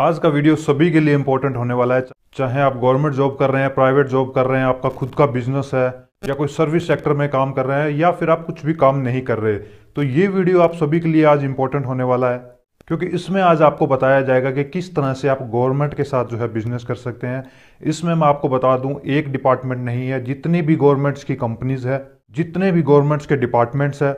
आज का वीडियो सभी के लिए इंपॉर्टेंट होने वाला है चाहे आप गवर्नमेंट जॉब कर रहे हैं प्राइवेट जॉब कर रहे हैं आपका खुद का बिजनेस है या कोई सर्विस सेक्टर में काम कर रहे हैं या फिर आप कुछ भी काम नहीं कर रहे तो ये वीडियो आप सभी के लिए आज इंपॉर्टेंट होने वाला है क्योंकि इसमें आज आपको बताया जाएगा कि किस तरह से आप गवर्नमेंट के साथ जो है बिजनेस कर सकते हैं इसमें मैं आपको बता दूं एक डिपार्टमेंट नहीं है जितनी भी गवर्नमेंट्स की कंपनीज है जितने भी गवर्नमेंट्स के डिपार्टमेंट्स है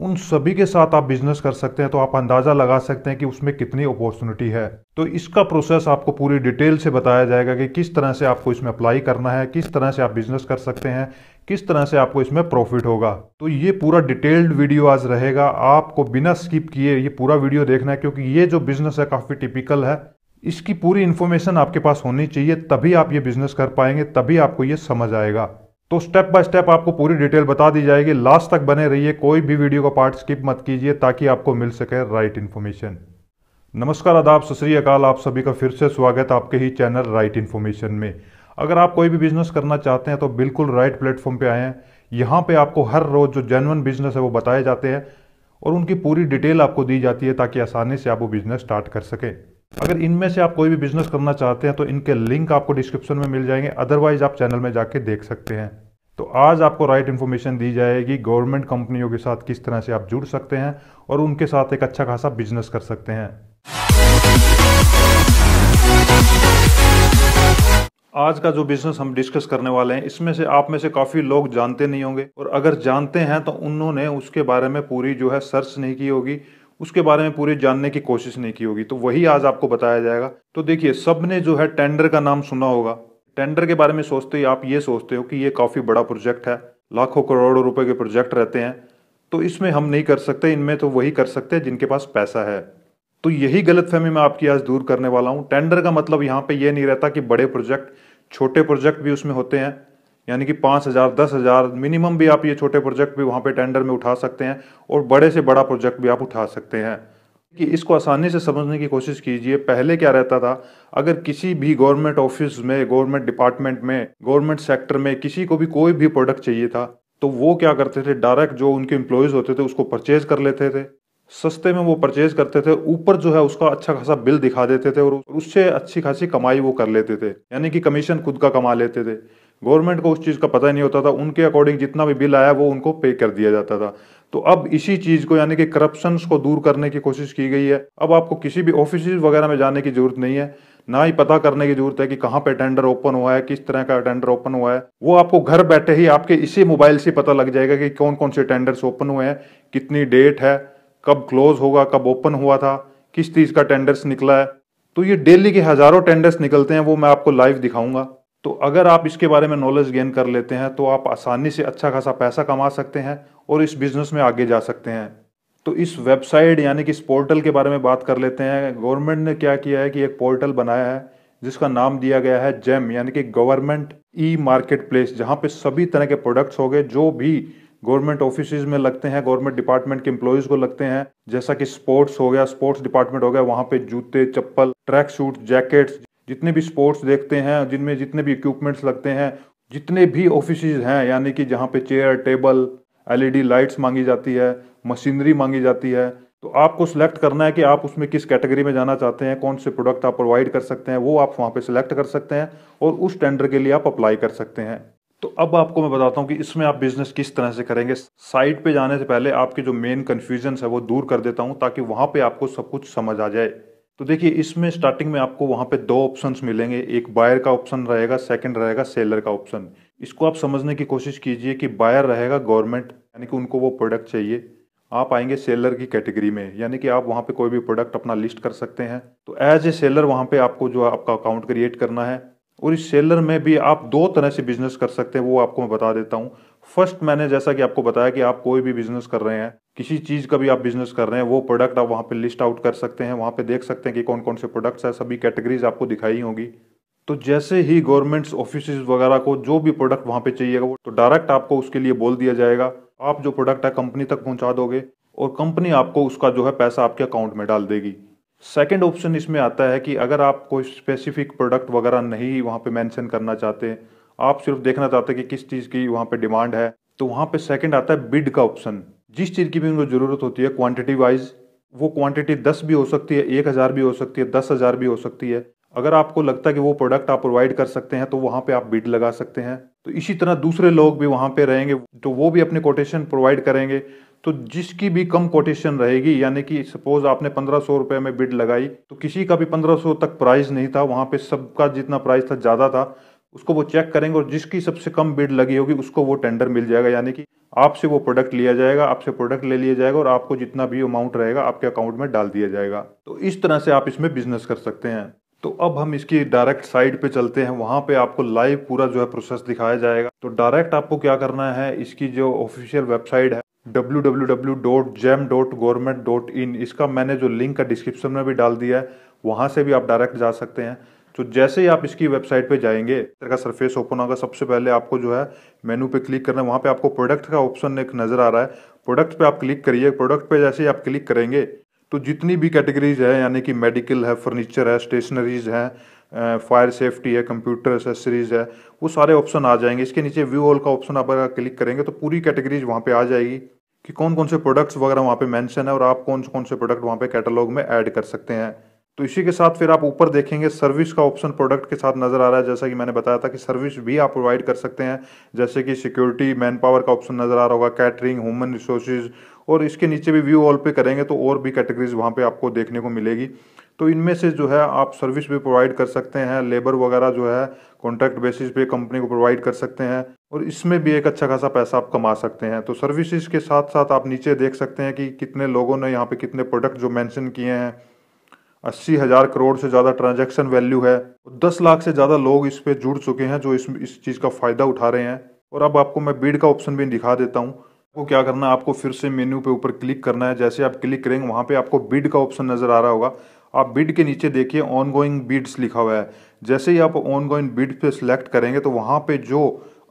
उन सभी के साथ आप बिजनेस कर सकते हैं तो आप अंदाज़ा लगा सकते हैं कि उसमें कितनी अपॉर्चुनिटी है तो इसका प्रोसेस आपको पूरी डिटेल से बताया जाएगा कि किस तरह से आपको इसमें अप्लाई करना है किस तरह से आप बिजनेस कर सकते हैं किस तरह से आपको इसमें प्रॉफिट होगा तो ये पूरा डिटेल्ड वीडियो आज रहेगा आपको बिना स्किप किए ये पूरा वीडियो देखना है क्योंकि ये जो बिजनेस है काफ़ी टिपिकल है इसकी पूरी इन्फॉर्मेशन आपके पास होनी चाहिए तभी आप ये बिजनेस कर पाएंगे तभी आपको ये समझ आएगा तो स्टेप बाय स्टेप आपको पूरी डिटेल बता दी जाएगी लास्ट तक बने रहिए कोई भी वीडियो का पार्ट स्किप मत कीजिए ताकि आपको मिल सके राइट इन्फॉर्मेशन नमस्कार आदाब सत अकाल आप सभी का फिर से स्वागत आपके ही चैनल राइट इन्फॉर्मेशन में अगर आप कोई भी बिजनेस करना चाहते हैं तो बिल्कुल राइट प्लेटफॉर्म पर आए हैं यहाँ पर आपको हर रोज़ जो जेनवन बिजनेस है वो बताए जाते हैं और उनकी पूरी डिटेल आपको दी जाती है ताकि आसानी से आप वो बिज़नेस स्टार्ट कर सकें अगर इनमें से आप कोई भी बिज़नेस करना चाहते हैं तो इनके लिंक आपको डिस्क्रिप्शन में मिल जाएंगे अदरवाइज़ आप चैनल में जाके देख सकते हैं तो आज आपको राइट इन्फॉर्मेशन दी जाएगी गवर्नमेंट कंपनियों के साथ किस तरह से आप जुड़ सकते हैं और उनके साथ एक अच्छा खासा बिजनेस कर सकते हैं आज का जो बिजनेस हम डिस्कस करने वाले हैं इसमें से आप में से काफ़ी लोग जानते नहीं होंगे और अगर जानते हैं तो उन्होंने उसके बारे में पूरी जो है सर्च नहीं की होगी उसके बारे में पूरी जानने की कोशिश नहीं की होगी तो वही आज आपको बताया जाएगा तो देखिए सबने जो है टेंडर का नाम सुना होगा टेंडर के बारे में सोचते ही आप ये सोचते हो कि ये काफ़ी बड़ा प्रोजेक्ट है लाखों करोड़ों रुपए के प्रोजेक्ट रहते हैं तो इसमें हम नहीं कर सकते इनमें तो वही कर सकते हैं जिनके पास पैसा है तो यही गलतफहमी मैं आपकी आज दूर करने वाला हूँ टेंडर का मतलब यहाँ पे ये नहीं रहता कि बड़े प्रोजेक्ट छोटे प्रोजेक्ट भी उसमें होते हैं यानी कि पाँच हज़ार दस हज़ार मिनिमम भी आप ये छोटे प्रोजेक्ट भी वहाँ पे टेंडर में उठा सकते हैं और बड़े से बड़ा प्रोजेक्ट भी आप उठा सकते हैं कि इसको आसानी से समझने की कोशिश कीजिए पहले क्या रहता था अगर किसी भी गवर्नमेंट ऑफिस में गवर्नमेंट डिपार्टमेंट में गवर्नमेंट सेक्टर में किसी को भी कोई भी प्रोडक्ट चाहिए था तो वो क्या करते थे डायरेक्ट जो उनके एम्प्लॉयज़ होते थे उसको परचेज कर लेते थे सस्ते में वो परचेज करते थे ऊपर जो है उसका अच्छा खासा बिल दिखा देते थे और उससे अच्छी खासी कमाई वो कर लेते थे यानी कि कमीशन खुद का कमा लेते थे गवर्नमेंट को उस चीज़ का पता ही नहीं होता था उनके अकॉर्डिंग जितना भी बिल आया वो उनको पे कर दिया जाता था तो अब इसी चीज को यानी कि करप्शन को दूर करने की कोशिश की गई है अब आपको किसी भी ऑफिस वगैरह में जाने की जरूरत नहीं है ना ही पता करने की जरूरत है कि कहाँ पे टेंडर ओपन हुआ है किस तरह का टेंडर ओपन हुआ है वो आपको घर बैठे ही आपके इसी मोबाइल से पता लग जाएगा कि कौन कौन से टेंडर्स ओपन हुए हैं कितनी डेट है कब क्लोज होगा कब ओपन हुआ था किस चीज़ का टेंडर्स निकला है तो ये डेली के हज़ारों टेंडर्स निकलते हैं वो मैं आपको लाइव दिखाऊंगा तो अगर आप इसके बारे में नॉलेज गेन कर लेते हैं तो आप आसानी से अच्छा खासा पैसा कमा सकते हैं और इस बिजनेस में आगे जा सकते हैं तो इस वेबसाइट यानी कि इस पोर्टल के बारे में बात कर लेते हैं गवर्नमेंट ने क्या किया है कि एक पोर्टल बनाया है जिसका नाम दिया गया है जेम यानी कि गवर्नमेंट ई मार्केट प्लेस जहाँ पे सभी तरह के प्रोडक्ट्स हो गए जो भी गवर्नमेंट ऑफिस में लगते हैं गवर्नमेंट डिपार्टमेंट के एम्प्लॉयज़ को लगते हैं जैसा कि स्पोर्ट्स हो गया स्पोर्ट्स डिपार्टमेंट हो गया वहाँ पे जूते चप्पल ट्रैक सूट जैकेट्स जितने भी स्पोर्ट्स देखते हैं जिनमें जितने भी इक्विपमेंट्स लगते हैं जितने भी ऑफिस हैं यानी कि जहाँ पे चेयर टेबल एलईडी लाइट्स मांगी जाती है मशीनरी मांगी जाती है तो आपको सिलेक्ट करना है कि आप उसमें किस कैटेगरी में जाना चाहते हैं कौन से प्रोडक्ट आप प्रोवाइड कर सकते हैं वो आप वहाँ पे सिलेक्ट कर सकते हैं और उस टेंडर के लिए आप अप्लाई कर सकते हैं तो अब आपको मैं बताता हूँ कि इसमें आप बिजनेस किस तरह से करेंगे साइट पे जाने से पहले आपके जो मेन कन्फ्यूजन है वो दूर कर देता हूँ ताकि वहाँ पे आपको सब कुछ समझ आ जाए तो देखिए इसमें स्टार्टिंग में आपको वहाँ पे दो ऑप्शंस मिलेंगे एक बायर का ऑप्शन रहेगा सेकंड रहेगा सेलर का ऑप्शन इसको आप समझने की कोशिश कीजिए कि बायर रहेगा गवर्नमेंट यानी कि उनको वो प्रोडक्ट चाहिए आप आएंगे सेलर की कैटेगरी में यानी कि आप वहाँ पे कोई भी प्रोडक्ट अपना लिस्ट कर सकते हैं तो एज ए सेलर वहाँ पे आपको जो आपका अकाउंट क्रिएट करना है और इस सेलर में भी आप दो तरह से बिजनेस कर सकते हैं वो आपको मैं बता देता हूँ फर्स्ट मैंने जैसा कि आपको बताया कि आप कोई भी बिजनेस कर रहे हैं किसी चीज़ का भी आप बिजनेस कर रहे हैं वो प्रोडक्ट आप वहाँ पे लिस्ट आउट कर सकते हैं वहाँ पे देख सकते हैं कि कौन कौन से प्रोडक्ट्स हैं सभी कैटेगरीज आपको दिखाई होगी तो जैसे ही गवर्नमेंट्स ऑफिस वगैरह को जो भी प्रोडक्ट वहाँ पे चाहिएगा वो तो डायरेक्ट आपको उसके लिए बोल दिया जाएगा आप जो प्रोडक्ट है कंपनी तक पहुँचा दोगे और कंपनी आपको उसका जो है पैसा आपके अकाउंट में डाल देगी सेकेंड ऑप्शन इसमें आता है कि अगर आप कोई स्पेसिफिक प्रोडक्ट वगैरह नहीं वहाँ पे मैंशन करना चाहते आप सिर्फ देखना चाहते कि किस चीज़ की वहाँ पर डिमांड है तो वहाँ पे सेकेंड आता है बिड का ऑप्शन जिस चीज़ की भी उनको ज़रूरत होती है क्वांटिटी वाइज वो क्वांटिटी दस भी हो सकती है एक हज़ार भी हो सकती है दस हज़ार भी हो सकती है अगर आपको लगता है कि वो प्रोडक्ट आप प्रोवाइड कर सकते हैं तो वहाँ पे आप बिड लगा सकते हैं तो इसी तरह दूसरे लोग भी वहाँ पे रहेंगे तो वो भी अपने कोटेशन प्रोवाइड करेंगे तो जिसकी भी कम कोटेशन रहेगी यानी कि सपोज आपने पंद्रह सौ रुपये में बिड लगाई तो किसी का भी पंद्रह सौ तक प्राइस नहीं था वहाँ पे सबका जितना प्राइस था ज़्यादा था उसको वो चेक करेंगे और जिसकी सबसे कम बिड लगी होगी उसको वो टेंडर मिल जाएगा यानी कि आपसे वो प्रोडक्ट लिया जाएगा आपसे प्रोडक्ट ले लिया जाएगा और आपको जितना भी अमाउंट रहेगा आपके अकाउंट में डाल दिया जाएगा तो इस तरह से आप इसमें बिजनेस कर सकते हैं तो अब हम इसकी डायरेक्ट साइड पे चलते हैं वहाँ पे आपको लाइव पूरा जो है प्रोसेस दिखाया जाएगा तो डायरेक्ट आपको क्या करना है इसकी जो ऑफिशियल वेबसाइट है www.gem.government.in इसका मैंने जो लिंक का डिस्क्रिप्शन में भी डाल दिया है वहाँ से भी आप डायरेक्ट जा सकते हैं तो जैसे ही आप इसकी वेबसाइट पे जाएंगे इधर का सरफेस ओपन होगा सबसे पहले आपको जो है मेनू पे क्लिक करना है वहाँ पे आपको प्रोडक्ट का ऑप्शन एक नज़र आ रहा है प्रोडक्ट पे आप क्लिक करिए प्रोडक्ट पे जैसे ही आप क्लिक करेंगे तो जितनी भी कैटेगरीज है यानी कि मेडिकल है फर्नीचर है स्टेशनरीज हैं फायर सेफ्टी है कंप्यूटर एसेसरीज है वो सारे ऑप्शन आ जाएंगे इसके नीचे व्यू ऑल का ऑप्शन आप अगर क्लिक करेंगे तो पूरी कैटेगरीज वहाँ पर आ जाएगी कि कौन कौन से प्रोडक्ट्स वगैरह वहाँ पे मेंशन है और आप कौन कौन से प्रोडक्ट वहाँ पे कैटलॉग में ऐड कर सकते हैं तो इसी के साथ फिर आप ऊपर देखेंगे सर्विस का ऑप्शन प्रोडक्ट के साथ नज़र आ रहा है जैसा कि मैंने बताया था कि सर्विस भी आप प्रोवाइड कर सकते हैं जैसे कि सिक्योरिटी मैन पावर का ऑप्शन नज़र आ रहा होगा कैटरिंग ह्यूमन रिसोर्सेज और इसके नीचे भी व्यू ऑल पे करेंगे तो और भी कैटेगरीज वहाँ पे आपको देखने को मिलेगी तो इनमें से जो है आप सर्विस भी प्रोवाइड कर सकते हैं लेबर वगैरह जो है कॉन्ट्रैक्ट बेसिस पे कंपनी को प्रोवाइड कर सकते हैं और इसमें भी एक अच्छा खासा पैसा आप कमा सकते हैं तो सर्विसेज के साथ साथ आप नीचे देख सकते हैं कि कितने लोगों ने यहाँ पे कितने प्रोडक्ट जो मेंशन किए हैं अस्सी हज़ार करोड़ से ज़्यादा ट्रांजैक्शन वैल्यू है दस लाख से ज़्यादा लोग इस पर जुड़ चुके हैं जो इस इस चीज़ का फ़ायदा उठा रहे हैं और अब आपको मैं बीड का ऑप्शन भी दिखा देता हूँ आपको क्या करना है आपको फिर से मेन्यू पे ऊपर क्लिक करना है जैसे आप क्लिक करेंगे वहां पे आपको बीड का ऑप्शन नज़र आ रहा होगा आप बिड के नीचे देखिए ऑन गोइंग बीड्स लिखा हुआ है जैसे ही आप ऑन गोइंग बीड पे सिलेक्ट करेंगे तो वहाँ पे जो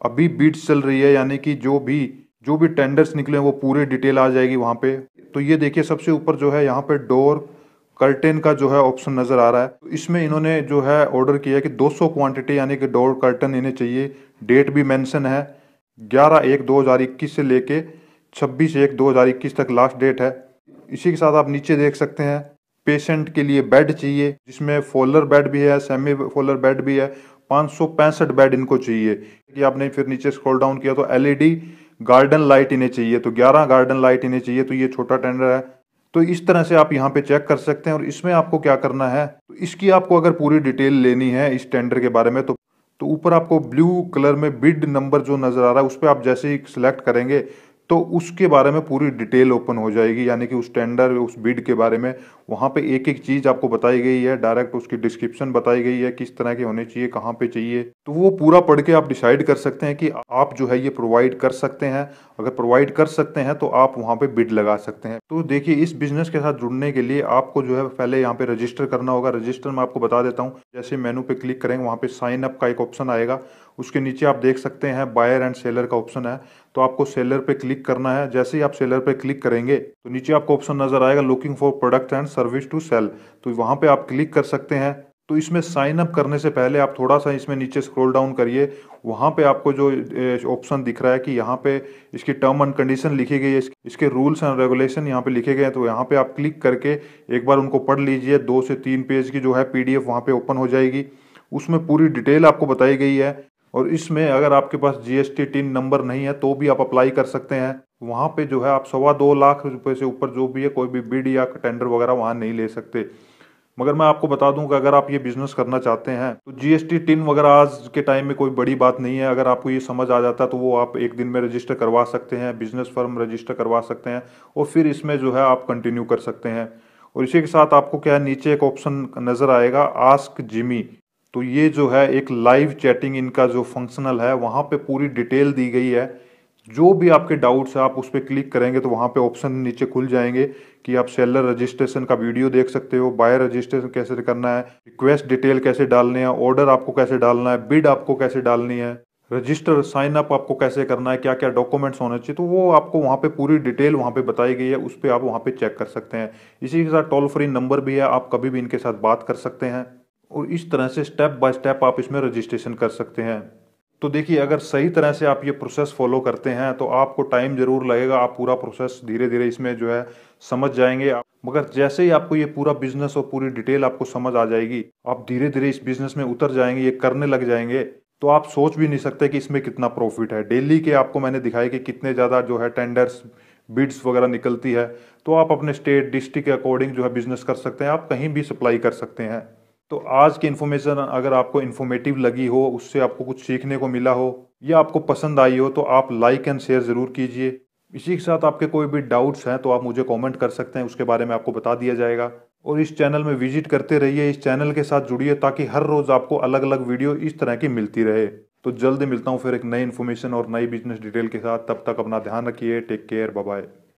अभी बीड्स चल रही है यानी कि जो भी जो भी टेंडर्स निकले हैं वो पूरे डिटेल आ जाएगी वहाँ पे तो ये देखिए सबसे ऊपर जो है यहाँ पे डोर कर्टेन का जो है ऑप्शन नज़र आ रहा है इसमें इन्होंने जो है ऑर्डर किया कि 200 क्वांटिटी यानी कि डोर कर्टन इन्हें चाहिए डेट भी मेंशन है 11 एक 2021 से लेके 26 एक 2021 तक लास्ट डेट है इसी के साथ आप नीचे देख सकते हैं पेशेंट के लिए बेड चाहिए जिसमें फोलर बेड भी है सेमी फोलर बेड भी है पाँच बेड इनको चाहिए कि आपने फिर नीचे स्क्रोल डाउन किया तो एल गार्डन लाइट इन्हें चाहिए तो 11 गार्डन लाइट इन्हें चाहिए तो ये छोटा टेंडर है तो इस तरह से आप यहाँ पे चेक कर सकते हैं और इसमें आपको क्या करना है तो इसकी आपको अगर पूरी डिटेल लेनी है इस टेंडर के बारे में तो तो ऊपर आपको ब्लू कलर में बिड नंबर जो नज़र आ रहा है उस पर आप जैसे ही सिलेक्ट करेंगे तो उसके बारे में पूरी डिटेल ओपन हो जाएगी यानी कि उस टेंडर उस बिड के बारे में वहाँ पे एक एक चीज़ आपको बताई गई है डायरेक्ट उसकी डिस्क्रिप्शन बताई गई है किस तरह के होने चाहिए कहाँ पे चाहिए तो वो पूरा पढ़ के आप डिसाइड कर सकते हैं कि आप जो है ये प्रोवाइड कर सकते हैं अगर प्रोवाइड कर सकते हैं तो आप वहाँ पर बिड लगा सकते हैं तो देखिए इस बिजनेस के साथ जुड़ने के लिए आपको जो है पहले यहाँ पे रजिस्टर करना होगा रजिस्टर मैं आपको बता देता हूँ जैसे मेनू पे क्लिक करेंगे वहाँ पे साइन अप का एक ऑप्शन आएगा उसके नीचे आप देख सकते हैं बायर एंड सेलर का ऑप्शन है तो आपको सेलर पे क्लिक करना है जैसे ही आप सेलर पे क्लिक करेंगे तो नीचे आपको ऑप्शन नजर आएगा looking for product and service to sell तो वहाँ पे आप क्लिक कर सकते हैं तो इसमें साइन अप करने से पहले आप थोड़ा सा इसमें नीचे स्क्रॉल डाउन करिए वहाँ पे आपको जो ऑप्शन दिख रहा है कि यहाँ पे इसकी टर्म एंड कंडीशन लिखी गई है इसके रूल्स एंड रेगुलेशन यहाँ पे लिखे गए हैं तो यहाँ पे आप क्लिक करके एक बार उनको पढ़ लीजिए दो से तीन पेज की जो है पीडीएफ वहाँ पे ओपन हो जाएगी उसमें पूरी डिटेल आपको बताई गई है और इसमें अगर आपके पास जीएसटी टिन नंबर नहीं है तो भी आप अप्लाई कर सकते हैं वहाँ पे जो है आप सवा दो लाख रुपए से ऊपर जो भी है कोई भी बिड या टेंडर वगैरह वहाँ नहीं ले सकते मगर मैं आपको बता दूं कि अगर आप ये बिजनेस करना चाहते हैं तो जीएसटी टिन वगैरह आज के टाइम में कोई बड़ी बात नहीं है अगर आपको ये समझ आ जाता तो वो आप एक दिन में रजिस्टर करवा सकते हैं बिजनेस फर्म रजिस्टर करवा सकते हैं और फिर इसमें जो है आप कंटिन्यू कर सकते हैं और इसी के साथ आपको क्या है नीचे एक ऑप्शन नज़र आएगा आस्क जिमी तो ये जो है एक लाइव चैटिंग इनका जो फंक्शनल है वहाँ पे पूरी डिटेल दी गई है जो भी आपके डाउट्स हैं आप उस पर क्लिक करेंगे तो वहाँ पे ऑप्शन नीचे खुल जाएंगे कि आप सेलर रजिस्ट्रेशन का वीडियो देख सकते हो बायर रजिस्ट्रेशन कैसे करना है रिक्वेस्ट डिटेल कैसे डालनी है ऑर्डर आपको कैसे डालना है बिड आपको कैसे डालनी है रजिस्टर साइन अप आपको कैसे करना है क्या क्या डॉक्यूमेंट्स होने चाहिए तो वो आपको वहाँ पे पूरी डिटेल वहाँ पे बताई गई है उस पर आप वहाँ पे चेक कर सकते हैं इसी के साथ टोल फ्री नंबर भी है आप कभी भी इनके साथ बात कर सकते हैं और इस तरह से स्टेप बाय स्टेप आप इसमें रजिस्ट्रेशन कर सकते हैं तो देखिए अगर सही तरह से आप ये प्रोसेस फॉलो करते हैं तो आपको टाइम ज़रूर लगेगा आप पूरा प्रोसेस धीरे धीरे इसमें जो है समझ जाएंगे मगर जैसे ही आपको ये पूरा बिजनेस और पूरी डिटेल आपको समझ आ जाएगी आप धीरे धीरे इस बिजनेस में उतर जाएंगे ये करने लग जाएंगे तो आप सोच भी नहीं सकते कि इसमें कितना प्रॉफिट है डेली के आपको मैंने दिखाया कि कितने ज़्यादा जो है टेंडर्स बिड्स वगैरह निकलती है तो आप अपने स्टेट डिस्ट्रिक्ट के अकॉर्डिंग जो है बिजनेस कर सकते हैं आप कहीं भी सप्लाई कर सकते हैं तो आज की इन्फॉर्मेशन अगर आपको इन्फॉर्मेटिव लगी हो उससे आपको कुछ सीखने को मिला हो या आपको पसंद आई हो तो आप लाइक एंड शेयर ज़रूर कीजिए इसी के साथ आपके कोई भी डाउट्स हैं तो आप मुझे कमेंट कर सकते हैं उसके बारे में आपको बता दिया जाएगा और इस चैनल में विजिट करते रहिए इस चैनल के साथ जुड़िए ताकि हर रोज़ आपको अलग अलग वीडियो इस तरह की मिलती रहे तो जल्द मिलता हूँ फिर एक नई इन्फॉर्मेशन और नई बिजनेस डिटेल के साथ तब तक अपना ध्यान रखिए टेक केयर बाय